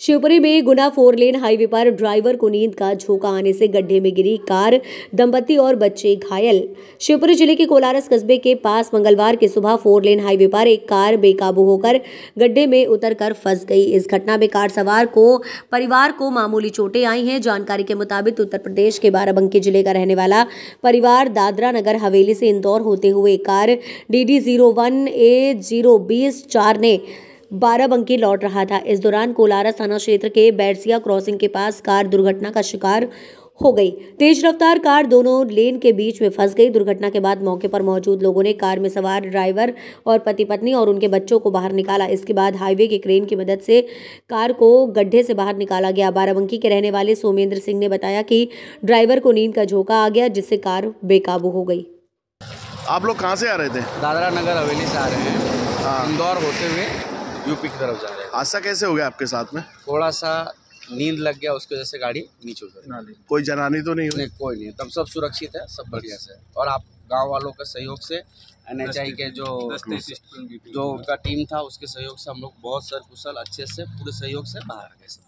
शिवपुरी में Guna four lane highway पर driver को नींद का झोंका आने से गड्ढे में गिरी कार दंपति और बच्चे घायल शिवपुरी जिले के कोलारस कस्बे के पास मंगलवार की सुबह फोर लेन हाईवे पर एक कार बेकाबू होकर गड्ढे में उतरकर फंस गई इस घटना में कार सवार को परिवार को मामूली चोटें आई हैं जानकारी के मुताबिक उत्तर प्रदेश के बाराबंकी जिले का रहने वाला परिवार दादरा नगर हवेली से इंदौर होते हुए car D D zero one A zero बीस चार ने बाराबंकी लौट रहा था इस दौरान कोलारा थाना क्षेत्र के बैरसिया क्रॉसिंग के पास कार दुर्घटना का शिकार हो गई तेज रफ्तार कार दोनों लेन के बीच में फंस गई दुर्घटना के बाद मौके पर मौजूद लोगों ने कार में सवार ड्राइवर और पति पत्नी और उनके बच्चों को बाहर निकाला इसके बाद हाईवे के क्रेन की मदद से कार को गड्ढे से बाहर निकाला गया बाराबंकी के रहने वाले सोमेंद्र सिंह ने बताया कि ड्राइवर को नींद का झोंका आ गया जिससे कार बेकाबू हो गई आप लोग कहाँ से आ रहे थे दादरा नगर हवेली से आ रहे हैं हाँ। इंदौर होते हुए यूपी की तरफ जा रहे हैं हादसा कैसे हो गया आपके साथ में थोड़ा सा नींद लग गया उसकी वजह से गाड़ी नीचे उतर कोई जनानी तो नहीं नहीं कोई नहीं तब सब सुरक्षित है सब बढ़िया से और आप गांव वालों के सहयोग से आई के जो जो उनका टीम था उसके सहयोग से हम लोग बहुत सर कुशल अच्छे से पूरे सहयोग से बाहर आ गए